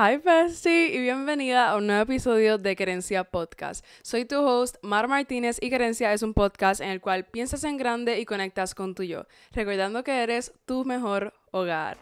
Hi Bestie y bienvenida a un nuevo episodio de Querencia Podcast. Soy tu host Mar Martínez y Querencia es un podcast en el cual piensas en grande y conectas con tu yo, recordando que eres tu mejor hogar.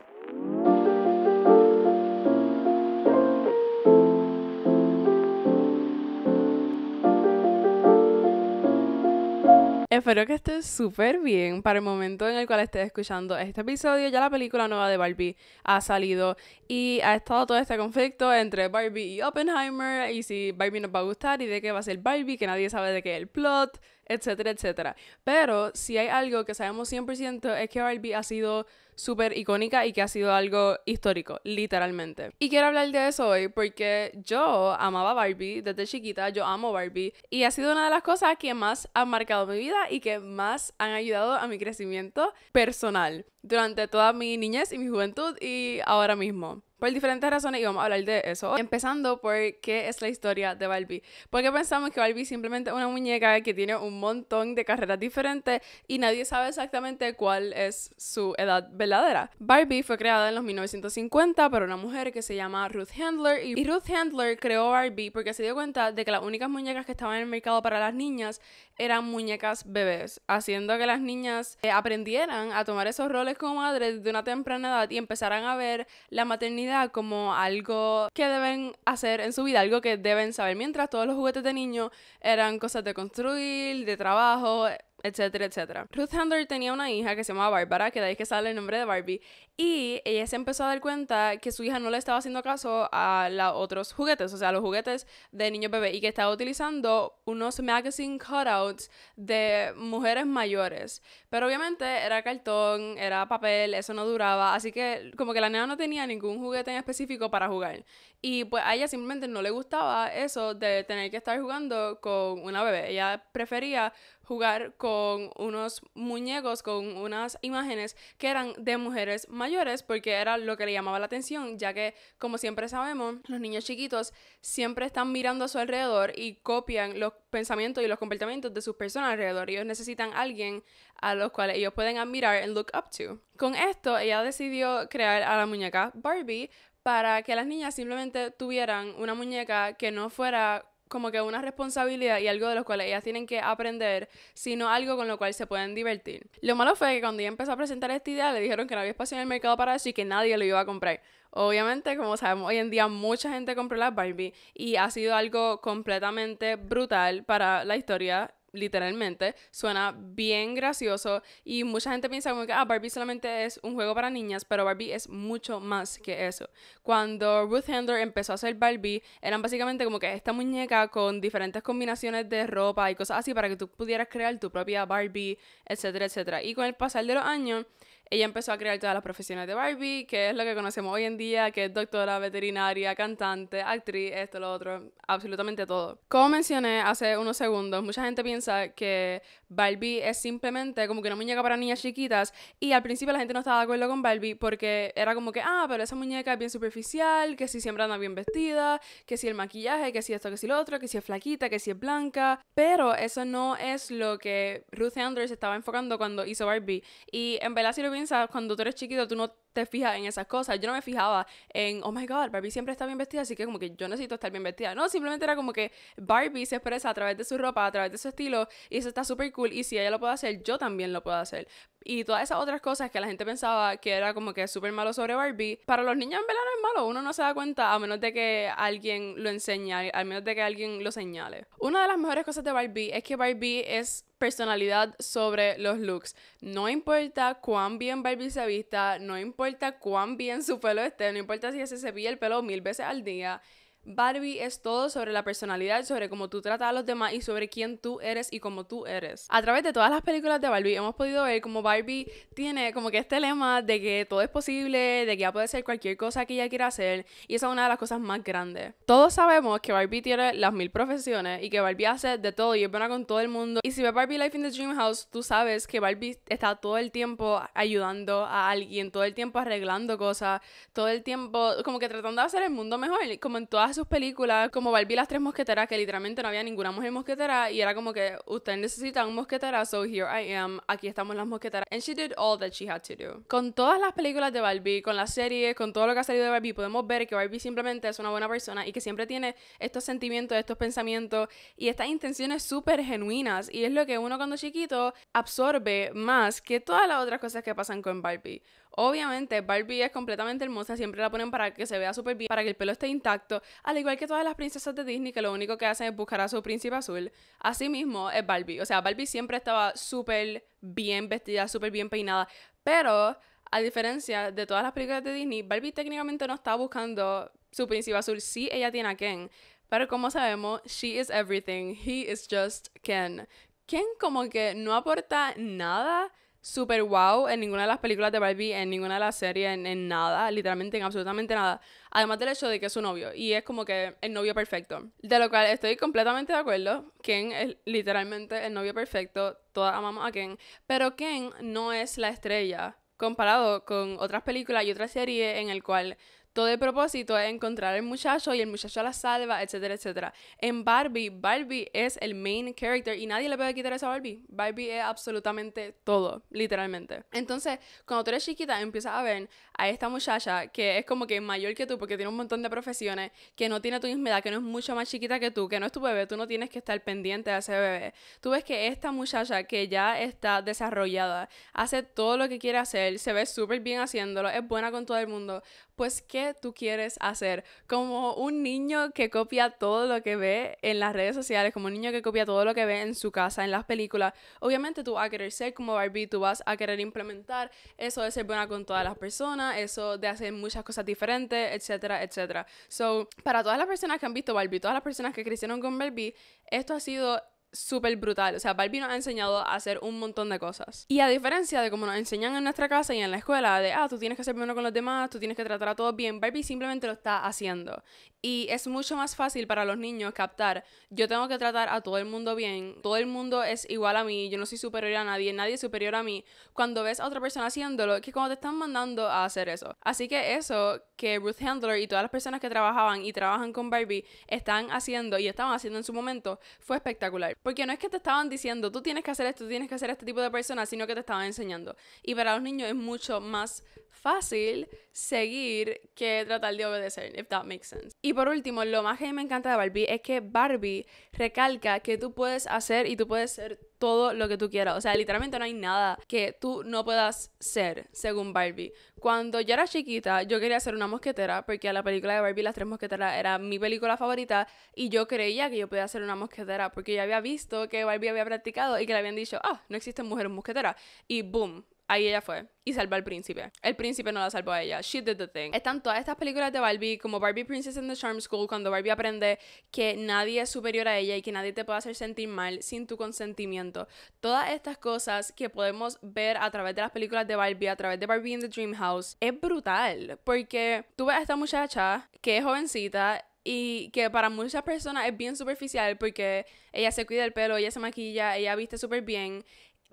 Espero que estés súper bien para el momento en el cual estés escuchando este episodio. Ya la película nueva de Barbie ha salido y ha estado todo este conflicto entre Barbie y Oppenheimer y si Barbie nos va a gustar y de qué va a ser Barbie, que nadie sabe de qué es el plot etcétera, etcétera. Pero si hay algo que sabemos 100% es que Barbie ha sido súper icónica y que ha sido algo histórico, literalmente. Y quiero hablar de eso hoy porque yo amaba Barbie desde chiquita, yo amo Barbie y ha sido una de las cosas que más han marcado mi vida y que más han ayudado a mi crecimiento personal durante toda mi niñez y mi juventud y ahora mismo. Por diferentes razones y vamos a hablar de eso. Empezando por qué es la historia de Barbie. Porque pensamos que Barbie simplemente una muñeca que tiene un montón de carreras diferentes y nadie sabe exactamente cuál es su edad verdadera. Barbie fue creada en los 1950 por una mujer que se llama Ruth Handler y Ruth Handler creó Barbie porque se dio cuenta de que las únicas muñecas que estaban en el mercado para las niñas eran muñecas bebés, haciendo que las niñas eh, aprendieran a tomar esos roles como madres de una temprana edad y empezaran a ver la maternidad como algo que deben hacer en su vida, algo que deben saber, mientras todos los juguetes de niño eran cosas de construir, de trabajo, etcétera, etcétera. Ruth Handler tenía una hija que se llamaba Bárbara, que de ahí que sale el nombre de Barbie, y ella se empezó a dar cuenta que su hija no le estaba haciendo caso a los otros juguetes, o sea, los juguetes de niño bebé, y que estaba utilizando unos magazine cutouts de mujeres mayores. Pero obviamente era cartón, era papel, eso no duraba, así que como que la nena no tenía ningún juguete en específico para jugar. Y pues a ella simplemente no le gustaba eso de tener que estar jugando con una bebé. Ella prefería jugar con unos muñecos, con unas imágenes que eran de mujeres mayores, porque era lo que le llamaba la atención, ya que, como siempre sabemos, los niños chiquitos siempre están mirando a su alrededor y copian los pensamientos y los comportamientos de sus personas alrededor. Ellos necesitan a alguien a los cuales ellos pueden admirar y look up to. Con esto, ella decidió crear a la muñeca Barbie para que las niñas simplemente tuvieran una muñeca que no fuera como que una responsabilidad y algo de los cuales ellas tienen que aprender, sino algo con lo cual se pueden divertir. Lo malo fue que cuando ella empezó a presentar esta idea, le dijeron que no había espacio en el mercado para eso y que nadie lo iba a comprar. Obviamente, como sabemos, hoy en día mucha gente compró las Barbie y ha sido algo completamente brutal para la historia literalmente. Suena bien gracioso y mucha gente piensa como que ah, Barbie solamente es un juego para niñas, pero Barbie es mucho más que eso. Cuando Ruth Handler empezó a hacer Barbie, eran básicamente como que esta muñeca con diferentes combinaciones de ropa y cosas así para que tú pudieras crear tu propia Barbie, etcétera, etcétera. Y con el pasar de los años, ella empezó a crear todas las profesiones de Barbie, que es lo que conocemos hoy en día, que es doctora, veterinaria, cantante, actriz, esto, lo otro, absolutamente todo. Como mencioné hace unos segundos, mucha gente piensa que Barbie es simplemente como que una muñeca para niñas chiquitas y al principio la gente no estaba de acuerdo con Barbie porque era como que, ah, pero esa muñeca es bien superficial, que si siempre anda bien vestida, que si el maquillaje, que si esto, que si lo otro, que si es flaquita, que si es blanca, pero eso no es lo que Ruth Andrews estaba enfocando cuando hizo Barbie y en verdad si lo cuando tú eres chiquito, tú no te en esas cosas. Yo no me fijaba en, oh my god, Barbie siempre está bien vestida, así que como que yo necesito estar bien vestida. No, simplemente era como que Barbie se expresa a través de su ropa, a través de su estilo, y eso está súper cool. Y si ella lo puede hacer, yo también lo puedo hacer. Y todas esas otras cosas que la gente pensaba que era como que súper malo sobre Barbie, para los niños en verdad no es malo, uno no se da cuenta a menos de que alguien lo enseñe, a menos de que alguien lo señale. Una de las mejores cosas de Barbie es que Barbie es personalidad sobre los looks. No importa cuán bien Barbie se vista, no importa importa cuán bien su pelo esté, no importa si se cepilla el pelo mil veces al día, Barbie es todo sobre la personalidad, sobre cómo tú tratas a los demás y sobre quién tú eres y cómo tú eres. A través de todas las películas de Barbie hemos podido ver cómo Barbie tiene como que este lema de que todo es posible, de que ella puede ser cualquier cosa que ella quiera hacer y esa es una de las cosas más grandes. Todos sabemos que Barbie tiene las mil profesiones y que Barbie hace de todo y es buena con todo el mundo. Y si ves Barbie Life in the Dream House, tú sabes que Barbie está todo el tiempo ayudando a alguien, todo el tiempo arreglando cosas, todo el tiempo como que tratando de hacer el mundo mejor, como en todas sus películas, como Barbie las tres mosqueteras, que literalmente no había ninguna mujer mosquetera, y era como que, usted necesita un mosquetera, so here I am, aquí estamos las mosqueteras. And she did all that she had to do. Con todas las películas de Barbie, con las series, con todo lo que ha salido de Barbie, podemos ver que Barbie simplemente es una buena persona y que siempre tiene estos sentimientos, estos pensamientos y estas intenciones súper genuinas, y es lo que uno cuando chiquito absorbe más que todas las otras cosas que pasan con Barbie. Obviamente, Barbie es completamente hermosa, siempre la ponen para que se vea súper bien, para que el pelo esté intacto, al igual que todas las princesas de Disney que lo único que hacen es buscar a su príncipe azul. Asimismo es Barbie, o sea, Barbie siempre estaba súper bien vestida, súper bien peinada, pero a diferencia de todas las películas de Disney, Barbie técnicamente no está buscando su príncipe azul, sí ella tiene a Ken, pero como sabemos, she is everything, he is just Ken. Ken como que no aporta nada super wow en ninguna de las películas de Barbie, en ninguna de las series, en, nada, literalmente en absolutamente nada. Además del hecho de que es su novio y es como que el novio perfecto. De lo cual estoy completamente de acuerdo. Ken es literalmente el novio perfecto. Todas amamos a Ken. Pero Ken no es la estrella comparado con otras películas y otras series en el cual todo el propósito es encontrar al muchacho y el muchacho la salva, etcétera, etcétera. En Barbie, Barbie es el main character y nadie le puede quitar eso a Barbie. Barbie es absolutamente todo, literalmente. Entonces, cuando tú eres chiquita, empiezas a ver a esta muchacha que es como que mayor que tú porque tiene un montón de profesiones, que no tiene tu misma edad, que no es mucho más chiquita que tú, que no es tu bebé, tú no tienes que estar pendiente de ese bebé. Tú ves que esta muchacha que ya está desarrollada, hace todo lo que quiere hacer, se ve súper bien haciéndolo, es buena con todo el mundo. Pues, ¿qué tú quieres hacer. Como un niño que copia todo lo que ve en las redes sociales, como un niño que copia todo lo que ve en su casa, en las películas, obviamente tú vas a querer ser como Barbie, tú vas a querer implementar eso de ser buena con todas las personas, eso de hacer muchas cosas diferentes, etcétera, etcétera. So, para todas las personas que han visto Barbie, todas las personas que crecieron con Barbie, esto ha sido súper brutal. O sea, Barbie nos ha enseñado a hacer un montón de cosas. Y a diferencia de cómo nos enseñan en nuestra casa y en la escuela, de, ah, tú tienes que ser bueno con los demás, tú tienes que tratar a todos bien, Barbie simplemente lo está haciendo. Y es mucho más fácil para los niños captar, yo tengo que tratar a todo el mundo bien, todo el mundo es igual a mí, yo no soy superior a nadie, nadie es superior a mí. Cuando ves a otra persona haciéndolo, que como te están mandando a hacer eso. Así que eso que Ruth Handler y todas las personas que trabajaban y trabajan con Barbie están haciendo y estaban haciendo en su momento fue espectacular. Porque no es que te estaban diciendo, tú tienes que hacer esto, tú tienes que hacer este tipo de personas, sino que te estaban enseñando. Y para los niños es mucho más fácil seguir que tratar de obedecer, if that makes sense. Y por último, lo más que me encanta de Barbie es que Barbie recalca que tú puedes hacer y tú puedes ser todo lo que tú quieras. O sea, literalmente no hay nada que tú no puedas ser, según Barbie. Cuando yo era chiquita, yo quería ser una mosquetera porque la película de Barbie Las Tres Mosqueteras era mi película favorita y yo creía que yo podía ser una mosquetera porque yo había visto que Barbie había practicado y que le habían dicho, ah, no existen mujeres mosqueteras. Y boom, Ahí ella fue y salva al príncipe. El príncipe no la salvó a ella. She did the thing. Están todas estas películas de Barbie, como Barbie Princess in the Charm School, cuando Barbie aprende que nadie es superior a ella y que nadie te puede hacer sentir mal sin tu consentimiento. Todas estas cosas que podemos ver a través de las películas de Barbie, a través de Barbie in the Dream House, es brutal. Porque tú ves a esta muchacha que es jovencita y que para muchas personas es bien superficial porque ella se cuida el pelo, ella se maquilla, ella viste súper bien,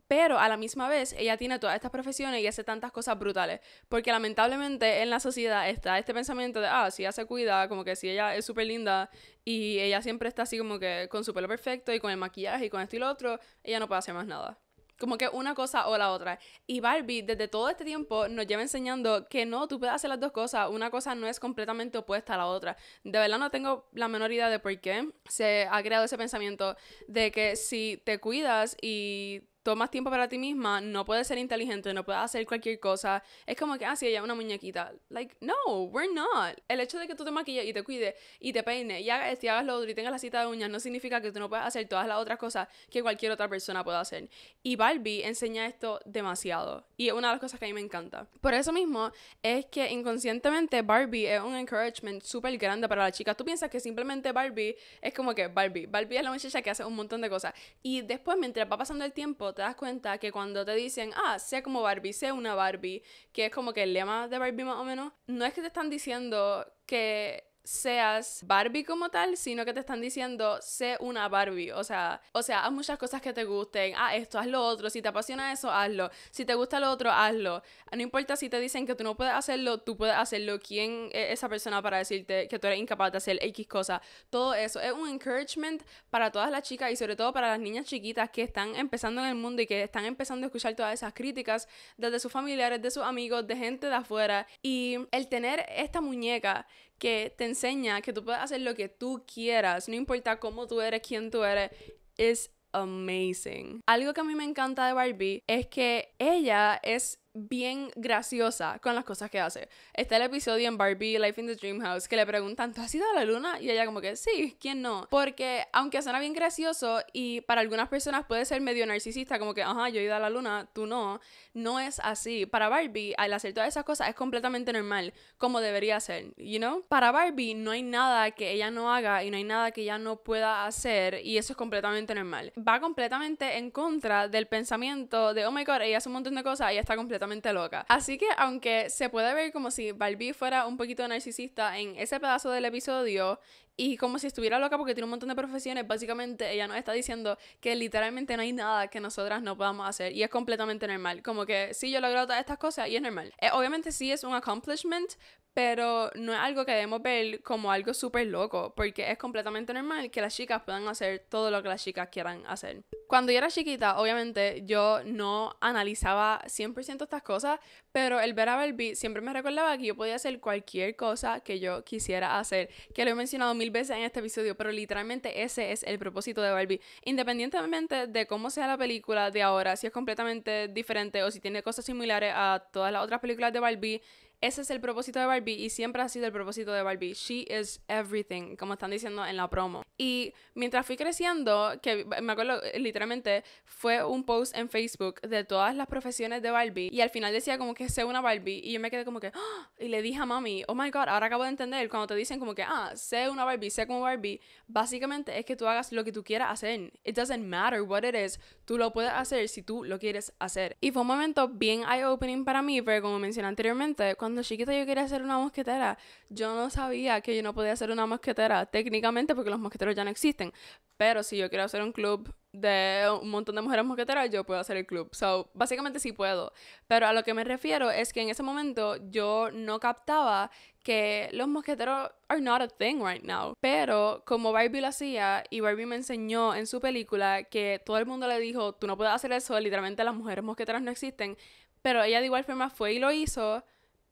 pero a la misma vez, ella tiene todas estas profesiones y hace tantas cosas brutales. Porque lamentablemente en la sociedad está este pensamiento de, ah, si ella se cuida, como que si ella es súper linda y ella siempre está así como que con su pelo perfecto y con el maquillaje y con esto y lo otro, ella no puede hacer más nada. Como que una cosa o la otra. Y Barbie, desde todo este tiempo, nos lleva enseñando que no, tú puedes hacer las dos cosas. Una cosa no es completamente opuesta a la otra. De verdad no tengo la menor idea de por qué se ha creado ese pensamiento de que si te cuidas y tomas tiempo para ti misma, no puedes ser inteligente, no puedes hacer cualquier cosa. Es como que, ah, sí, ella es una muñequita. Like, no, we're not. El hecho de que tú te maquilles y te cuides y te peines y hagas hagas lo otro y tengas la cita de uñas no significa que tú no puedas hacer todas las otras cosas que cualquier otra persona pueda hacer. Y Barbie enseña esto demasiado. Y es una de las cosas que a mí me encanta. Por eso mismo es que inconscientemente Barbie es un encouragement súper grande para las chicas. Tú piensas que simplemente Barbie es como que Barbie. Barbie es la muchacha que hace un montón de cosas. Y después, mientras va pasando el tiempo, te das cuenta que cuando te dicen, ah, sé como Barbie, sé una Barbie, que es como que el lema de Barbie más o menos, no es que te están diciendo que seas Barbie como tal, sino que te están diciendo sé una Barbie, o sea, o sea, haz muchas cosas que te gusten, ah, esto, haz lo otro, si te apasiona eso, hazlo, si te gusta lo otro, hazlo. No importa si te dicen que tú no puedes hacerlo, tú puedes hacerlo, quién es esa persona para decirte que tú eres incapaz de hacer X cosa. Todo eso es un encouragement para todas las chicas y sobre todo para las niñas chiquitas que están empezando en el mundo y que están empezando a escuchar todas esas críticas desde sus familiares, de sus amigos, de gente de afuera y el tener esta muñeca que te enseña que tú puedes hacer lo que tú quieras, no importa cómo tú eres, quién tú eres, es amazing. Algo que a mí me encanta de Barbie es que ella es bien graciosa con las cosas que hace. Está el episodio en Barbie Life in the Dream House que le preguntan, ¿tú has ido a la luna? Y ella como que, sí, ¿quién no? Porque aunque suena bien gracioso y para algunas personas puede ser medio narcisista, como que, ajá, yo he ido a la luna, tú no no es así. Para Barbie, al hacer todas esas cosas es completamente normal, como debería ser, you know? Para Barbie no hay nada que ella no haga y no hay nada que ella no pueda hacer y eso es completamente normal. Va completamente en contra del pensamiento de, oh my god, ella hace un montón de cosas, y está completamente loca. Así que aunque se puede ver como si Barbie fuera un poquito narcisista en ese pedazo del episodio, y como si estuviera loca porque tiene un montón de profesiones, básicamente ella nos está diciendo que literalmente no hay nada que nosotras no podamos hacer y es completamente normal. Como que sí, yo logro todas estas cosas y es normal. Eh, obviamente sí es un accomplishment, pero no es algo que debemos ver como algo súper loco porque es completamente normal que las chicas puedan hacer todo lo que las chicas quieran hacer cuando yo era chiquita, obviamente yo no analizaba 100% estas cosas, pero el ver a Barbie siempre me recordaba que yo podía hacer cualquier cosa que yo quisiera hacer, que lo he mencionado mil veces en este episodio, pero literalmente ese es el propósito de Barbie. Independientemente de cómo sea la película de ahora, si es completamente diferente o si tiene cosas similares a todas las otras películas de Barbie, ese es el propósito de Barbie y siempre ha sido el propósito de Barbie. She is everything, como están diciendo en la promo. Y mientras fui creciendo, que me acuerdo literalmente, fue un post en Facebook de todas las profesiones de Barbie y al final decía como que sé una Barbie y yo me quedé como que, ah", y le dije a mami, oh my god, ahora acabo de entender, cuando te dicen como que, ah, sé una Barbie, sé como Barbie, básicamente es que tú hagas lo que tú quieras hacer. It doesn't matter what it is, tú lo puedes hacer si tú lo quieres hacer. Y fue un momento bien eye-opening para mí, pero como mencioné anteriormente, cuando cuando chiquita yo quería ser una mosquetera, yo no sabía que yo no podía ser una mosquetera técnicamente porque los mosqueteros ya no existen. Pero si yo quiero hacer un club de un montón de mujeres mosqueteras, yo puedo hacer el club. So, básicamente sí puedo. Pero a lo que me refiero es que en ese momento yo no captaba que los mosqueteros are not a thing right now. Pero como Barbie lo hacía y Barbie me enseñó en su película que todo el mundo le dijo, tú no puedes hacer eso, literalmente las mujeres mosqueteras no existen. Pero ella de igual forma fue y lo hizo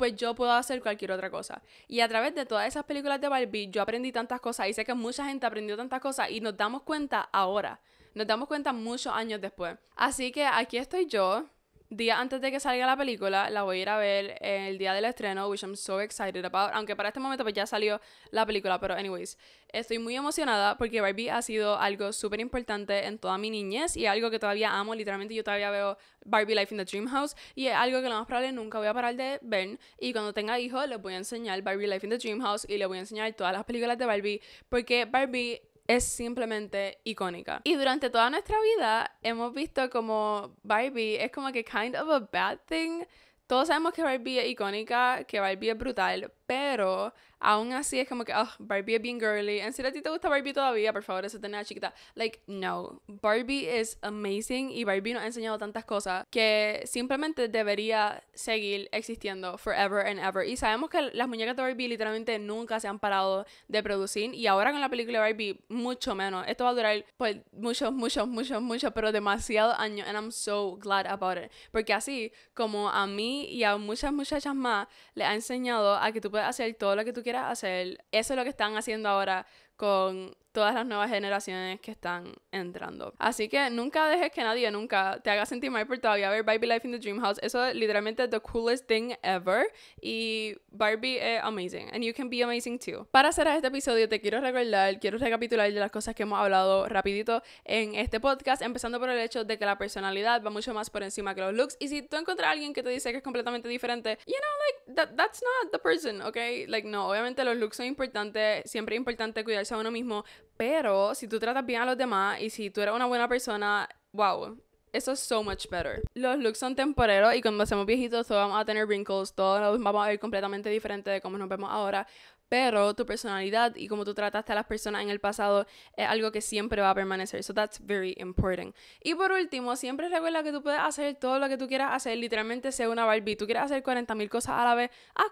pues yo puedo hacer cualquier otra cosa. Y a través de todas esas películas de Barbie, yo aprendí tantas cosas y sé que mucha gente aprendió tantas cosas y nos damos cuenta ahora. Nos damos cuenta muchos años después. Así que aquí estoy yo Día antes de que salga la película, la voy a ir a ver el día del estreno, which I'm so excited about. Aunque para este momento pues ya salió la película, pero anyways, estoy muy emocionada porque Barbie ha sido algo súper importante en toda mi niñez y algo que todavía amo. Literalmente yo todavía veo Barbie Life in the Dream House y es algo que lo más probable nunca voy a parar de ver. Y cuando tenga hijos les voy a enseñar Barbie Life in the Dream House y les voy a enseñar todas las películas de Barbie porque Barbie es simplemente icónica. Y durante toda nuestra vida hemos visto como Barbie es como que kind of a bad thing. Todos sabemos que Barbie es icónica, que Barbie es brutal, pero aún así es como que, oh, Barbie es girly. En serio, a ti te gusta Barbie todavía, por favor, eso tenía chiquita. Like, no. Barbie es amazing y Barbie nos ha enseñado tantas cosas que simplemente debería seguir existiendo forever and ever. Y sabemos que las muñecas de Barbie literalmente nunca se han parado de producir y ahora con la película de Barbie, mucho menos. Esto va a durar pues muchos, muchos, muchos, muchos, pero demasiado años. And I'm so glad about it. Porque así, como a mí y a muchas muchachas más, le ha enseñado a que tú puedes hacer todo lo que tú quieras hacer. Eso es lo que están haciendo ahora con todas las nuevas generaciones que están entrando. Así que nunca dejes que nadie nunca te haga sentir mal por todavía ver Barbie Life in the Dream House. Eso es literalmente the coolest thing ever. Y Barbie es amazing. And you can be amazing too. Para cerrar este episodio te quiero recordar, quiero recapitular de las cosas que hemos hablado rapidito en este podcast. Empezando por el hecho de que la personalidad va mucho más por encima que los looks. Y si tú encuentras a alguien que te dice que es completamente diferente, you know, like, that's not the person, okay? Like, no, obviamente los looks son importantes. Siempre es importante cuidarse a uno mismo pero si tú tratas bien a los demás y si tú eres una buena persona, wow, eso es so much better. Los looks son temporeros y cuando hacemos viejitos todos vamos a tener wrinkles, todos nos vamos a ver completamente diferente de cómo nos vemos ahora, pero tu personalidad y cómo tú trataste a las personas en el pasado es algo que siempre va a permanecer. So that's very important. Y por último, siempre recuerda que tú puedes hacer todo lo que tú quieras hacer, literalmente sea una Barbie. Tú quieres hacer 40.000 cosas a la vez, haz 40.000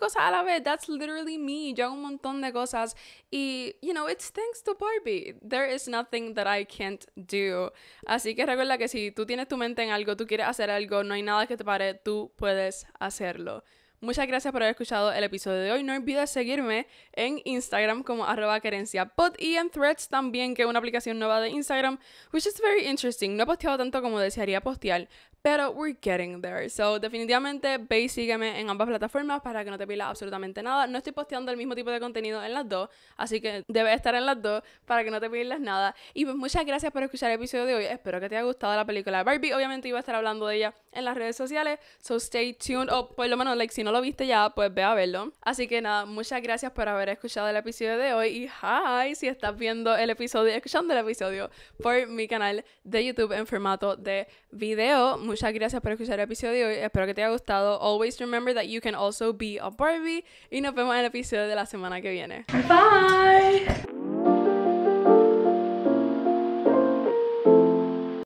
cosas a la vez. That's literally me. Yo hago un montón de cosas y, you know, it's thanks to Barbie. There is nothing that I can't do. Así que recuerda que si tú tienes tu mente en algo, tú quieres hacer algo, no hay nada que te pare, tú puedes hacerlo. Muchas gracias por haber escuchado el episodio de hoy. No olvides seguirme en Instagram como arroba querenciapod y en Threads también, que es una aplicación nueva de Instagram, which is very interesting. No he posteado tanto como desearía postear, pero we're getting there. So, definitivamente ve y sígueme en ambas plataformas para que no te pierdas absolutamente nada. No estoy posteando el mismo tipo de contenido en las dos, así que debes estar en las dos para que no te pierdas nada. Y pues muchas gracias por escuchar el episodio de hoy. Espero que te haya gustado la película Barbie. Obviamente iba a estar hablando de ella en las redes sociales. So stay tuned. O por lo menos, like, si no lo viste ya, pues ve a verlo. Así que nada, muchas gracias por haber escuchado el episodio de hoy. Y hi, si estás viendo el episodio, escuchando el episodio por mi canal de YouTube en formato de video. Muchas gracias por escuchar el episodio de hoy. Espero que te haya gustado. Always remember that you can also be a Barbie. Y nos vemos en el episodio de la semana que viene. Bye.